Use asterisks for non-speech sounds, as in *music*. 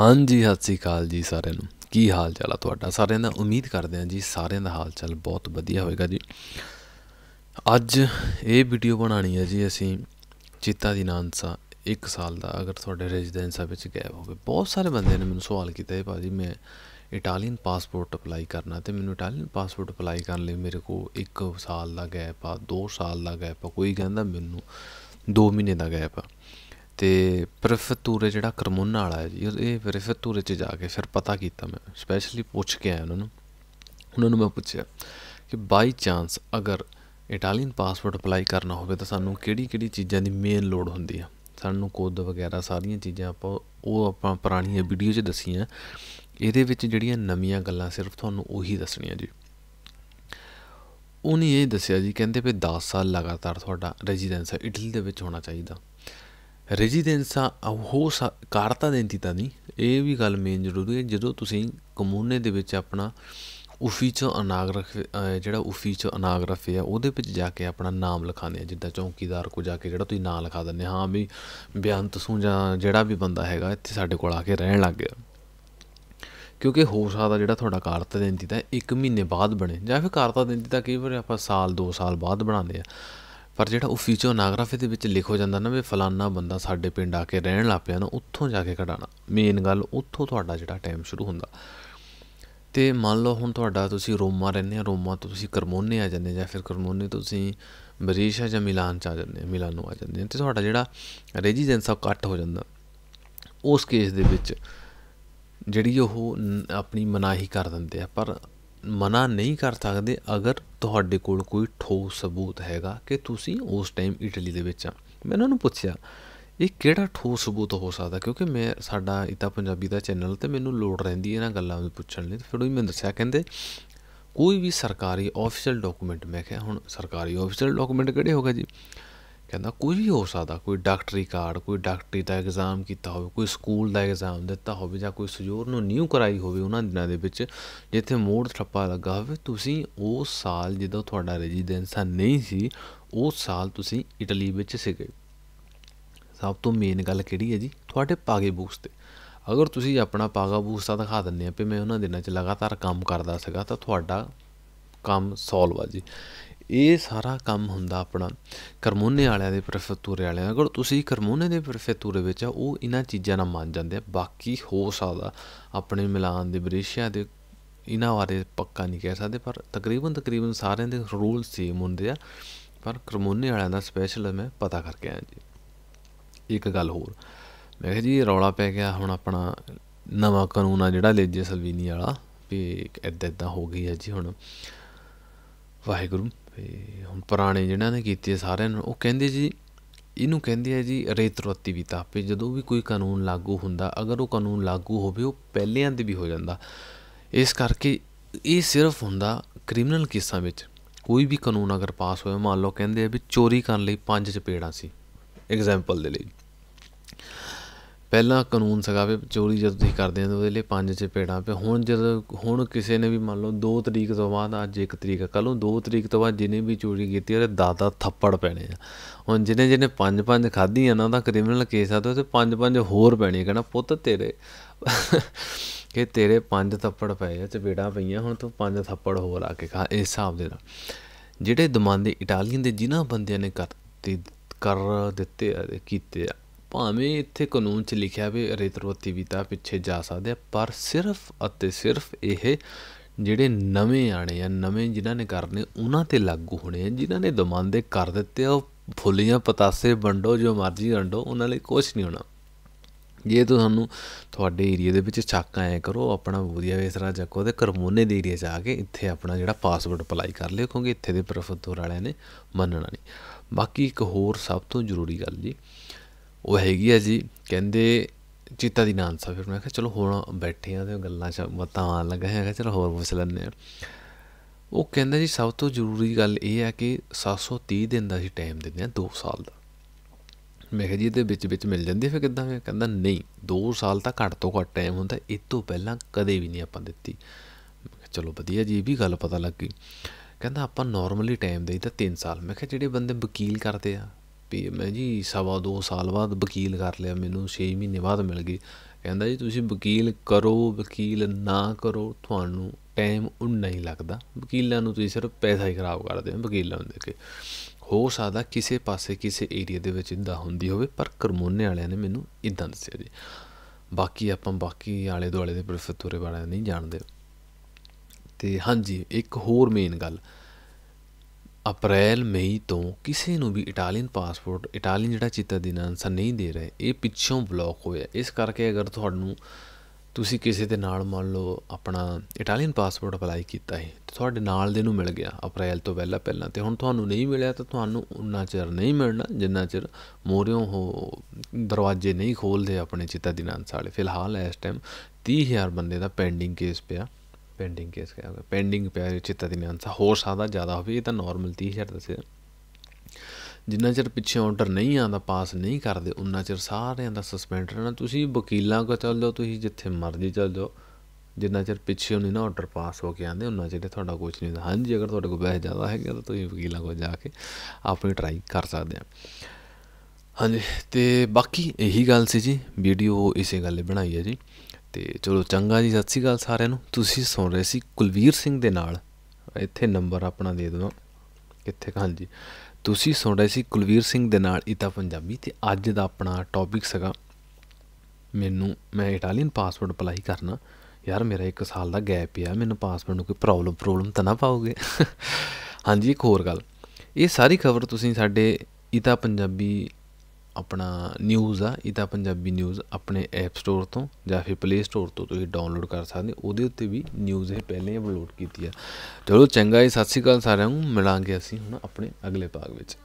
ਹਾਂਜੀ ਸਤਿ ਸ੍ਰੀ ਅਕਾਲ ਜੀ ਸਾਰਿਆਂ ਨੂੰ ਕੀ ਹਾਲ ਚਾਲ ਆ ਤੁਹਾਡਾ ਸਾਰਿਆਂ ਦਾ ਉਮੀਦ ਕਰਦੇ ਹਾਂ ਜੀ ਸਾਰਿਆਂ ਦਾ ਹਾਲ ਚਾਲ ਬਹੁਤ ਵਧੀਆ ਹੋਵੇਗਾ ਜੀ ਅੱਜ ਇਹ ਵੀਡੀਓ ਬਣਾਣੀ ਹੈ ਜੀ ਅਸੀਂ ਚੀਤਾ ਦੀ ਨਾਂਸਾ 1 ਸਾਲ ਦਾ ਅਗਰ ਤੁਹਾਡੇ ਰੈਜ਼ੀਡੈਂਸਾ ਵਿੱਚ ਗਾਇਬ ਹੋਵੇ ਬਹੁਤ ਸਾਰੇ ਬੰਦੇ ਨੇ ਮੈਨੂੰ ਸਵਾਲ ਕੀਤਾ ਹੈ ਭਾਜੀ ਮੈਂ ਇਟਾਲੀਅਨ ਪਾਸਪੋਰਟ ਅਪਲਾਈ ਕਰਨਾ ਤੇ ਮੈਨੂੰ ਇਟਾਲੀਅਨ ਪਾਸਪੋਰਟ ਅਪਲਾਈ ਕਰਨ ਲਈ ਮੇਰੇ ਕੋਲ 1 ਸਾਲ ਦਾ ਗੈਪ ਆ 2 ਸਾਲ ਦਾ ਗੈਪ ਆ ਕੋਈ ਕਹਿੰਦਾ ਮੈਨੂੰ 2 ਮਹੀਨੇ ਦਾ ਗੈਪ ਆ ਤੇ ਪ੍ਰਫਤੂਰ ਜਿਹੜਾ ਕਰਮੋਨਾ ਵਾਲਾ ਹੈ ਜੀ ਇਹ ਪ੍ਰਫਤੂਰ 'ਚ ਜਾ ਕੇ ਫਿਰ ਪਤਾ ਕੀਤਾ ਮੈਂ ਸਪੈਸ਼ਲੀ ਪੁੱਛ ਕੇ ਆਇਆ ਉਹਨਾਂ ਨੂੰ ਉਹਨਾਂ ਨੂੰ ਮੈਂ ਪੁੱਛਿਆ ਕਿ ਬਾਈ ਚਾਂਸ ਅਗਰ ਇਟਾਲੀਅਨ ਪਾਸਪੋਰਟ ਅਪਲਾਈ ਕਰਨਾ ਹੋਵੇ ਤਾਂ ਸਾਨੂੰ ਕਿਹੜੀ ਕਿਹੜੀ ਚੀਜ਼ਾਂ ਦੀ ਮੇਨ ਲੋੜ ਹੁੰਦੀ ਆ ਸਾਨੂੰ ਕੋਡ ਵਗੈਰਾ ਸਾਰੀਆਂ ਚੀਜ਼ਾਂ ਆਪਾਂ ਉਹ ਆਪਾਂ ਪੁਰਾਣੀਆਂ ਵੀਡੀਓ 'ਚ ਦਸੀਆਂ ਇਹਦੇ ਵਿੱਚ ਜਿਹੜੀਆਂ ਨਵੀਆਂ ਗੱਲਾਂ ਸਿਰਫ ਤੁਹਾਨੂੰ ਉਹੀ ਦੱਸਣੀਆਂ ਜੀ ਉਹਨੇ ਇਹ ਦੱਸਿਆ ਜੀ ਕਹਿੰਦੇ ਵੀ 10 ਸਾਲ ਲਗਾਤਾਰ ਤੁਹਾਡਾ ਰੈਜ਼ੀਡੈਂਸ ਇਟਲੀ ਦੇ ਵਿੱਚ ਹੋਣਾ ਚਾਹੀਦਾ ਆ ਉਹ ਕਾਰਤਾ ਦੇਂਦੀ ਤਾਂ ਨਹੀਂ ਇਹ ਵੀ ਗੱਲ ਮੇਨ ਜ਼ਰੂਰੀ ਹੈ ਜਦੋਂ ਤੁਸੀਂ ਕਮੂਨੇ ਦੇ ਵਿੱਚ ਆਪਣਾ ਉਫੀ ਚ ਅਨਾਗਰਫ ਜਿਹੜਾ ਉਫੀ ਚ ਅਨਾਗਰਫ ਹੈ ਉਹਦੇ ਵਿੱਚ ਜਾ ਕੇ ਆਪਣਾ ਨਾਮ ਲਿਖਾਉਂਦੇ ਆ ਜਿੱਦਾਂ ਚੌਂਕੀਦਾਰ ਕੋ ਜਾ ਕੇ ਜਿਹੜਾ ਤੁਸੀਂ ਨਾਮ ਲਿਖਾ ਦਿੰਦੇ ਹਾਂ ਵੀ ਬਿਆੰਤ ਸੂ ਜਾਂ ਜਿਹੜਾ ਵੀ ਬੰਦਾ ਹੈਗਾ ਇੱਥੇ ਸਾਡੇ ਕੋਲ ਆ ਕੇ ਰਹਿਣ ਲੱਗ ਗਿਆ ਕਿਉਂਕਿ ਹੋ ਸਕਦਾ ਜਿਹੜਾ ਤੁਹਾਡਾ ਕਾਰਤਾ ਦੇਂਦੀ ਤਾਂ 1 ਮਹੀਨੇ ਬਾਅਦ ਬਣੇ ਜਾਂ ਫਿਰ ਕਾਰਤਾ ਦੇਂਦੀ ਤਾਂ ਕਈ ਵਾਰ ਆਪਾਂ ਸਾਲ 2 ਸਾਲ ਬਾਅਦ ਬਣਾਉਂਦੇ ਆ ਪਰ ਜਿਹੜਾ ਉਹ ਫੀਚਰ ਨਾਗਰਾਫੇ ਦੇ ਵਿੱਚ ਲਿਖੋ ਜਾਂਦਾ ਨਾ ਵੀ ਫਲਾਨਾ ਬੰਦਾ ਸਾਡੇ ਪਿੰਡ ਆ ਕੇ ਰਹਿਣ ਲੱਗ ਪਿਆ ਨਾ ਉੱਥੋਂ ਜਾ ਕੇ ਕਢਾਣਾ ਮੇਨ ਗੱਲ ਉੱਥੋਂ ਤੁਹਾਡਾ ਜਿਹੜਾ ਟਾਈਮ ਸ਼ੁਰੂ ਹੁੰਦਾ ਤੇ ਮੰਨ ਲਓ ਹੁਣ ਤੁਹਾਡਾ ਤੁਸੀਂ ਰੋਮਾ ਰਹਿੰਦੇ ਆ ਰੋਮਾ ਤੋਂ ਤੁਸੀਂ ਕਰਮੋਨੇ ਆ ਜਾਂਦੇ ਜਾਂ ਫਿਰ ਕਰਮੋਨੇ ਤੋਂ ਤੁਸੀਂ ਬਰੀਸ਼ਾ ਜਾਂ ਮਿਲਾਨ ਚ ਆ ਜਾਂਦੇ ਆ ਮਿਲਾਨੋ ਆ ਜਾਂਦੇ ਆ ਤੇ ਤੁਹਾਡਾ ਜਿਹੜਾ ਰੈਜ਼ੀਡੈਂਸ ਆ ਕੱਟ ਹੋ ਜਾਂਦਾ ਉਸ ਕੇਸ ਦੇ ਵਿੱਚ ਜਿਹੜੀ ਉਹ ਆਪਣੀ ਮਨਾਹੀ ਕਰ ਦਿੰਦੇ ਆ ਪਰ ਮਨਾ ਨਹੀਂ ਕਰ ਸਕਦੇ ਅਗਰ ਤੁਹਾਡੇ ਕੋਲ ਕੋਈ ਠੋਸ ਸਬੂਤ ਹੈਗਾ ਕਿ ਤੁਸੀਂ ਉਸ ਟਾਈਮ ਇਟਲੀ ਦੇ ਵਿੱਚ ਆ ਮੈਂ ਉਹਨਾਂ ਨੂੰ ਪੁੱਛਿਆ ਇਹ ਕਿਹੜਾ ਠੋਸ ਸਬੂਤ ਹੋ ਸਕਦਾ ਕਿਉਂਕਿ ਮੈਂ ਸਾਡਾ ਇਤਾ ਪੰਜਾਬੀ ਦਾ ਚੈਨਲ ਤੇ ਮੈਨੂੰ ਲੋੜ ਰਹਿੰਦੀ ਇਹਨਾਂ ਗੱਲਾਂ ਨੂੰ ਪੁੱਛਣ ਲਈ ਫਿਰ ਉਹ ਮੈਂ ਦੱਸਿਆ ਕਹਿੰਦੇ ਕੋਈ ਵੀ ਸਰਕਾਰੀ ਆਫੀਸ਼ੀਅਲ ਡਾਕੂਮੈਂਟ ਮੈਂ ਕਿਹਾ ਹੁਣ ਸਰਕਾਰੀ ਆਫੀਸ਼ੀਅਲ ਡਾਕੂਮੈਂਟ ਕਿਹੜੇ ਹੋਗਾ ਜੀ ਕਹਿੰਦਾ ਕੁਝ ਵੀ ਹੋ ਸਕਦਾ ਕੋਈ ਡਾਕਟਰੀ ਕਾਰਡ ਕੋਈ ਡਾਕਟਰੀ ਦਾ ਐਗਜ਼ਾਮ ਕੀਤਾ ਹੋਵੇ ਕੋਈ ਸਕੂਲ ਦਾ ਐਗਜ਼ਾਮ ਦਿੱਤਾ ਹੋਵੇ ਜਾਂ ਕੋਈ ਸਜੋਰ ਨੂੰ ਨਿਊ ਕਰਾਈ ਹੋਵੇ ਉਹਨਾਂ ਦਿਨਾਂ ਦੇ ਵਿੱਚ ਜਿੱਥੇ ਮੋੜ ਥੱਪਾ ਲੱਗਾ ਹੋਵੇ ਤੁਸੀਂ ਉਹ ਸਾਲ ਜਦੋਂ ਤੁਹਾਡਾ ਰੈਜ਼ੀਡੈਂਸਾ ਨਹੀਂ ਸੀ ਉਹ ਸਾਲ ਤੁਸੀਂ ਇਟਲੀ ਵਿੱਚ ਸੀਗੇ ਸਭ ਤੋਂ ਮੇਨ ਗੱਲ ਕਿਹੜੀ ਹੈ ਜੀ ਤੁਹਾਡੇ ਪਾਗੇ ਬੂਸ ਤੇ ਅਗਰ ਤੁਸੀਂ ਆਪਣਾ ਪਾਗਾ ਬੂਸ ਦਾ ਦਿਖਾ ਦਿੰਦੇ ਆ ਕਿ ਮੈਂ ਉਹਨਾਂ ਦਿਨਾਂ 'ਚ ਲਗਾਤਾਰ ਕੰਮ ਕਰਦਾ ਸੀਗਾ ਤਾਂ ਤੁਹਾਡਾ ਕੰਮ ਸੋਲਵ ਆ ਜੀ ਇਹ ਸਾਰਾ ਕੰਮ ਹੁੰਦਾ ਆਪਣਾ ਕਰਮੋਨੇ ਵਾਲਿਆਂ ਦੇ ਪ੍ਰਫੈਕਟੂਰੇ ਵਾਲਿਆਂ ਕੋਲ ਤੁਸੀਂ ਕਰਮੋਨੇ ਦੇ ਪ੍ਰਫੈਕਟੂਰੇ ਵਿੱਚ ਆ ਉਹ ਇਹਨਾਂ ਚੀਜ਼ਾਂ ਨਾਲ ਮੰਨ ਜਾਂਦੇ ਆ ਬਾਕੀ ਹੋ ਸਕਦਾ ਆਪਣੇ ਮਿਲਾਨ ਦੇ ਬਰੇਸ਼ਿਆ ਦੇ ਇਹਨਾਂ ਬਾਰੇ ਪੱਕਾ ਨਹੀਂ ਕਹਿ ਸਕਦੇ ਪਰ ਤਕਰੀਬਨ ਤਕਰੀਬਨ ਸਾਰਿਆਂ ਦੇ ਰੂਲ ਸੇਮ ਹੁੰਦੇ ਆ ਪਰ ਕਰਮੋਨੇ ਵਾਲਿਆਂ ਦਾ ਸਪੈਸ਼ਲ ਮੈਂ ਪਤਾ ਕਰਕੇ ਆਇਆ ਜੀ ਇੱਕ ਗੱਲ ਹੋਰ ਮੈਂ ਕਿਹਾ ਜੀ ਰੌਲਾ ਪੈ ਗਿਆ ਹੁਣ ਆਪਣਾ ਨਵਾਂ ਕਾਨੂੰਨ ਆ ਜਿਹੜਾ ਲੇਜੇ ਸਲਵੀਨੀ ਵਾਲਾ ਵੀ ਇਦਾਂ ਇਦਾਂ ਹੋ ਗਈ ਹੈ ਜੀ ਹੁਣ ਵਾਹਿਗੁਰੂ ਤੇ ਹੁਣ ਪੁਰਾਣੇ ਜਿਹਨਾਂ ਨੇ ਕੀਤੀ ਸਾਰਿਆਂ ਨੂੰ ਉਹ ਕਹਿੰਦੇ ਜੀ ਇਹਨੂੰ ਕਹਿੰਦੇ ਆ ਜੀ ਰੇਤਰੋਤੀਵਿਤਾ ਵੀ ਜਦੋਂ ਵੀ ਕੋਈ ਕਾਨੂੰਨ ਲਾਗੂ ਹੁੰਦਾ ਅਗਰ ਉਹ ਕਾਨੂੰਨ ਲਾਗੂ ਹੋਵੇ ਉਹ ਪਹਿਲਿਆਂ ਦੇ ਵੀ ਹੋ ਜਾਂਦਾ ਇਸ ਕਰਕੇ ਇਹ ਸਿਰਫ ਹੁੰਦਾ ਕ੍ਰਿਮੀਨਲ ਕੇਸਾਂ ਵਿੱਚ ਕੋਈ ਵੀ ਕਾਨੂੰਨ ਅਗਰ ਪਾਸ ਹੋਵੇ ਮੰਨ ਲਓ ਕਹਿੰਦੇ ਆ ਵੀ ਚੋਰੀ ਕਰਨ ਲਈ ਪੰਜ ਚਪੇੜਾਂ ਸੀ ਐਗਜ਼ਾਮਪਲ ਦੇ ਲਈ ਪਹਿਲਾਂ ਕਾਨੂੰਨ ਸੀਗਾ ਵੀ ਚੋਰੀ ਜਦੋਂ ਤੁਸੀਂ ਕਰਦੇ ਹੋ ਉਹਦੇ ਲਈ ਪੰਜ ਪੇੜਾਂ ਤੇ ਹੁਣ ਜਦੋਂ ਹੁਣ ਕਿਸੇ ਨੇ ਵੀ ਮੰਨ ਲਓ 2 ਤਰੀਕ ਤੋਂ ਬਾਅਦ ਅੱਜ 1 ਤਰੀਕ ਕੱਲ ਨੂੰ 2 ਤਰੀਕ ਤੋਂ ਬਾਅਦ ਜਿਹਨੇ ਵੀ ਚੋਰੀ ਕੀਤੀ ਉਹਦੇ ਦਾਦਾ ਥੱਪੜ ਪੈਣੇ ਆ ਹੁਣ ਜਿਹਨੇ ਜਿਹਨੇ ਪੰਜ ਪੰਜ ਆ ਨਾ ਉਹਦਾ ਕ੍ਰਿਮੀਨਲ ਕੇਸ ਆ ਤੇ ਪੰਜ ਪੰਜ ਹੋਰ ਪੈਣੇ ਕਹਿੰਦਾ ਪੁੱਤ ਤੇਰੇ *laughs* ਕਿ ਤੇਰੇ ਪੰਜ ਥੱਪੜ ਪਏ ਆ ਚਪੇੜਾਂ ਪਈਆਂ ਹੁਣ ਤੂੰ ਪੰਜ ਥੱਪੜ ਹੋਰ ਆ ਕੇ ਖਾ ਇਸ ਹਿਸਾਬ ਦੇ ਨਾਲ ਜਿਹੜੇ ਦੇ ਇਟਾਲੀਅਨ ਦੇ ਜਿਨ੍ਹਾਂ ਬੰਦਿਆਂ ਨੇ ਕਰ ਕਰ ਦਿੱਤੇ ਆ ਕੀਤੇ ਆ ਭਾਵੇਂ ਇੱਥੇ ਕਾਨੂੰਨ 'ਚ ਲਿਖਿਆ ਵੀ ਰੇਤ ਵਿਤਾ ਪਿੱਛੇ ਜਾ ਸਕਦੇ ਆ ਪਰ ਸਿਰਫ ਅਤੇ ਸਿਰਫ ਇਹ ਜਿਹੜੇ ਨਵੇਂ ਆਣੇ ਆ ਨਵੇਂ ਜਿਨ੍ਹਾਂ ਨੇ ਕਰਨੇ ਉਹਨਾਂ ਤੇ ਲਾਗੂ ਹੋਣੇ ਆ ਜਿਨ੍ਹਾਂ ਨੇ ਦਮਾਂਦੇ ਕਰ ਦਿੱਤੇ ਆ ਫੁੱਲੀਆਂ ਪਤਾਸੇ ਵੰਡੋ ਜੋ ਮਰਜ਼ੀ ਵੰਡੋ ਉਹਨਾਂ ਲਈ ਕੁਝ ਨਹੀਂ ਹੋਣਾ ਜੇ ਤੁਹਾਨੂੰ ਤੁਹਾਡੇ ਏਰੀਆ ਦੇ ਵਿੱਚ ਛੱਕ ਆਏ ਕਰੋ ਆਪਣਾ ਵਧੀਆ ਵੇਸਰਾ ਚੱਕੋ ਤੇ ਕਰਮੋਨੇ ਦੇ ਏਰੀਆ 'ਚ ਆ ਕੇ ਇੱਥੇ ਆਪਣਾ ਜਿਹੜਾ ਪਾਸਵਰਡ ਅਪਲਾਈ ਕਰ ਲਿਓ ਕਿਉਂਕਿ ਇੱਥੇ ਦੇ ਪ੍ਰਫਤੋਰ ਵਾਲਿਆਂ ਨੇ ਮੰਨਣਾ ਨਹੀਂ ਬਾਕੀ ਇੱਕ ਹੋਰ ਸਭ ਤੋਂ ਜ਼ਰੂਰੀ ਗੱਲ ਜੀ ਉਹ ਹੈਗੀ ਆ ਜੀ ਕਹਿੰਦੇ ਚੀਤਾ ਦੀ ਨਾਂ ਸਾ ਫਿਰ ਮੈਂ ਕਿਹਾ ਚਲੋ ਹੁਣ ਬੈਠੇ ਆ ਤੇ ਗੱਲਾਂ ਚ ਆਣ ਲੱਗਾ ਹੈਗਾ ਚਲੋ ਹੋਰ ਪੁੱਛ ਲੰਨੇ ਆ ਉਹ ਕਹਿੰਦਾ ਜੀ ਸਭ ਤੋਂ ਜ਼ਰੂਰੀ ਗੱਲ ਇਹ ਆ ਕਿ 730 ਦਿਨ ਦਾ ਸੀ ਟਾਈਮ ਦਿੰਦੇ ਆ 2 ਸਾਲ ਦਾ ਮੈਂ ਕਿਹਾ ਜੀ ਇਹਦੇ ਵਿੱਚ ਵਿੱਚ ਮਿਲ ਜਾਂਦੀ ਫਿਰ ਕਿੱਦਾਂ ਮੈਂ ਕਹਿੰਦਾ ਨਹੀਂ 2 ਸਾਲ ਤਾਂ ਘੱਟ ਤੋਂ ਘੱਟ ਟਾਈਮ ਹੁੰਦਾ ਇਹ ਤੋਂ ਪਹਿਲਾਂ ਕਦੇ ਵੀ ਨਹੀਂ ਆਪਾਂ ਦਿੱਤੀ ਚਲੋ ਵਧੀਆ ਜੀ ਇਹ ਵੀ ਗੱਲ ਪਤਾ ਲੱਗ ਗਈ ਕਹਿੰਦਾ ਆਪਾਂ ਨਾਰਮਲੀ ਟਾਈਮ ਦੇਈ ਤਾਂ 3 ਸਾਲ ਮੈਂ ਕਿਹਾ ਜਿਹੜੇ ਬੰਦੇ ਵਕੀਲ ਕਰਦੇ ਆ ਵੀ ਮੈਂ ਜੀ ਸਵਾ 2 ਸਾਲ ਬਾਅਦ ਵਕੀਲ ਕਰ ਲਿਆ ਮੈਨੂੰ 6 ਮਹੀਨੇ ਬਾਅਦ ਮਿਲ ਗਈ ਕਹਿੰਦਾ ਜੀ ਤੁਸੀਂ ਵਕੀਲ ਕਰੋ ਵਕੀਲ ਨਾ ਕਰੋ ਤੁਹਾਨੂੰ ਟਾਈਮ ਉਨਾ ਹੀ ਲੱਗਦਾ ਵਕੀਲਾਂ ਨੂੰ ਤੁਸੀਂ ਸਿਰਫ ਪੈਸਾ ਹੀ ਖਰਾਬ ਕਰਦੇ ਹੋ ਵਕੀਲਾਂ ਦੇ ਕੇ ਹੋ ਸਕਦਾ ਕਿਸੇ ਪਾਸੇ ਕਿਸੇ ਏਰੀਆ ਦੇ ਵਿੱਚ ਇੰਦਾ ਹੁੰਦੀ ਹੋਵੇ ਪਰ ਕਰਮੋਨੇ ਵਾਲਿਆਂ ਨੇ ਮੈਨੂੰ ਇਦਾਂ ਦੱਸਿਆ ਜੀ ਬਾਕੀ ਆਪਾਂ ਬਾਕੀ ਆਲੇ ਦੁਆਲੇ ਦੇ ਪ੍ਰਫਤੂਰੇ ਵਾਲਿਆਂ ਨਹੀਂ ਜਾਣਦੇ ਤੇ ਹਾਂਜੀ ਇੱਕ ਹੋਰ ਮੇਨ ਗੱਲ ਅਪ੍ਰੈਲ ਮਈ ਤੋਂ ਕਿਸੇ ਨੂੰ ਵੀ ਇਟਾਲੀਅਨ ਪਾਸਪੋਰਟ ਇਟਾਲੀਅਨ ਜਿਹੜਾ ਚਿਤਾਦੀਨ ਆਨਸਰ ਨਹੀਂ ਦੇ ਰਹੇ ਇਹ ਪਿੱਛੋਂ ਬਲੌਕ ਹੋਇਆ ਇਸ ਕਰਕੇ ਅਗਰ ਤੁਹਾਨੂੰ ਤੁਸੀਂ ਕਿਸੇ ਦੇ ਨਾਲ ਮੰਨ ਲਓ ਆਪਣਾ ਇਟਾਲੀਅਨ ਪਾਸਪੋਰਟ ਅਪਲਾਈ ਕੀਤਾ ਹੈ ਤੇ ਤੁਹਾਡੇ ਨਾਲ ਦੇ ਨੂੰ ਮਿਲ ਗਿਆ ਅਪ੍ਰੈਲ ਤੋਂ ਪਹਿਲਾਂ ਪਹਿਲਾਂ ਤੇ ਹੁਣ ਤੁਹਾਨੂੰ ਨਹੀਂ ਮਿਲਿਆ ਤਾਂ ਤੁਹਾਨੂੰ ਉਨਾ ਚਿਰ ਨਹੀਂ ਮਿਲਣਾ ਜਿੰਨਾ ਚਿਰ ਮੋਰਿਓ ਹੋ ਦਰਵਾਜ਼ੇ ਨਹੀਂ ਖੋਲਦੇ ਆਪਣੇ ਦੀ ਦਿਨਾਂਸ ਵਾਲੇ ਫਿਲਹਾਲ ਇਸ ਟਾਈਮ 30000 ਬੰਦੇ ਦਾ ਪੈਂਡਿੰਗ ਕੇਸ ਪਿਆ ਪੈਂਡਿੰਗ ਕੇਸ ਕਿਹਾ ਹੋਗਾ ਪੈਂਡਿੰਗ ਪਿਆ ਚਿੱਤਾ ਦੀ ਨਿਆਂਸਾ ਹੋਰ ਸਾਦਾ ਜ਼ਿਆਦਾ ਹੋਵੇ ਇਹ ਤਾਂ ਨਾਰਮਲ 30000 ਸੀ ਜਿੰਨਾ ਚਿਰ ਪਿੱਛੇ ਆਰਡਰ ਨਹੀਂ ਆਂਦਾ ਪਾਸ ਨਹੀਂ ਕਰਦੇ ਉਨਾ ਚਿਰ ਸਾਰਿਆਂ ਦਾ ਸਸਪੈਂਡ ਰਹਿਣਾ ਤੁਸੀਂ ਵਕੀਲਾਂ ਕੋਲ ਚੱਲ ਜਾਓ ਤੁਸੀਂ ਜਿੱਥੇ ਮਰਜ਼ੀ ਚੱਲ ਜਾਓ ਜਿੰਨਾ ਚਿਰ ਪਿੱਛੇ ਉਹਨੇ ਨਾ ਆਰਡਰ ਪਾਸ ਹੋ ਕੇ ਆਂਦੇ ਉਨਾ ਚਿਰ ਤੁਹਾਡਾ ਕੁਝ ਨਹੀਂ ਹੁੰਦਾ ਹਾਂਜੀ ਅਗਰ ਤੁਹਾਡੇ ਕੋਲ ਪੈਸੇ ਜ਼ਿਆਦਾ ਹੈਗੇ ਤਾਂ ਤੁਸੀਂ ਵਕੀਲਾਂ ਕੋਲ ਜਾ ਕੇ ਆਪਣੀ ਟਰਾਈ ਕਰ ਸਕਦੇ ਆ ਹਾਂਜੀ ਤੇ ਬਾਕੀ ਇਹੀ ਗੱਲ ਸੀ ਜੀ ਵੀਡੀਓ ਇਸੇ ਗੱਲ ਲਈ ਬਣਾਈ ਹੈ ਜੀ ਤੇ ਚਲੋ ਚੰਗਾ ਜੀ ਸਤਿ ਸ਼੍ਰੀ ਅਕਾਲ ਸਾਰਿਆਂ ਨੂੰ ਤੁਸੀਂ ਸੁਣ ਰਹੇ ਸੀ ਕੁਲਵੀਰ ਸਿੰਘ ਦੇ ਨਾਲ ਇੱਥੇ ਨੰਬਰ ਆਪਣਾ ਦੇ ਦਿਓ ਕਿੱਥੇ ਹਾਂਜੀ ਤੁਸੀਂ ਸੁਣ ਰਹੇ ਸੀ ਕੁਲਵੀਰ ਸਿੰਘ ਦੇ ਨਾਲ ਇਤਾ ਪੰਜਾਬੀ ਤੇ ਅੱਜ ਦਾ ਆਪਣਾ ਟੌਪਿਕ ਸਗਾ ਮੈਨੂੰ ਮੈਂ ਇਟਾਲੀਅਨ ਪਾਸਪੋਰਟ ਅਪਲਾਈ ਕਰਨਾ ਯਾਰ ਮੇਰਾ 1 ਸਾਲ ਦਾ ਗੈਪ ਆ ਮੈਨੂੰ ਪਾਸਪੋਰਟ ਨੂੰ ਕੋਈ ਪ੍ਰੋਬਲਮ ਪ੍ਰੋਬਲਮ ਤਾਂ ਨਾ ਪਾਓਗੇ ਹਾਂਜੀ ਇੱਕ ਹੋਰ ਗੱਲ ਇਹ ਸਾਰੀ ਖਬਰ ਤੁਸੀਂ ਸਾਡੇ ਇਤਾ ਪੰਜਾਬੀ ਆਪਣਾ ਨਿਊਜ਼ ਆ ਇਹ ਤਾਂ ਪੰਜਾਬੀ ਨਿਊਜ਼ ਆਪਣੇ ਐਪ ਸਟੋਰ ਤੋਂ ਜਾਂ ਫਿਰ ਪਲੇ ਸਟੋਰ ਤੋਂ ਤੁਸੀਂ ਡਾਊਨਲੋਡ ਕਰ ਸਕਦੇ ਹੋ ਉਹਦੇ ਉੱਤੇ ਵੀ ਨਿਊਜ਼ ਇਹ ਪਹਿਲੇ ਅਪਲੋਡ ਕੀਤੀ ਆ ਚਲੋ ਚੰਗਾ ਜੀ ਸਤਿ ਸ਼੍ਰੀ ਅਕਾਲ ਸਾਰਿਆਂ ਨੂੰ ਮਿਲਾਂਗੇ ਅਸੀਂ ਹੁਣ ਆਪਣੇ ਅਗਲੇ ਭਾਗ ਵਿੱਚ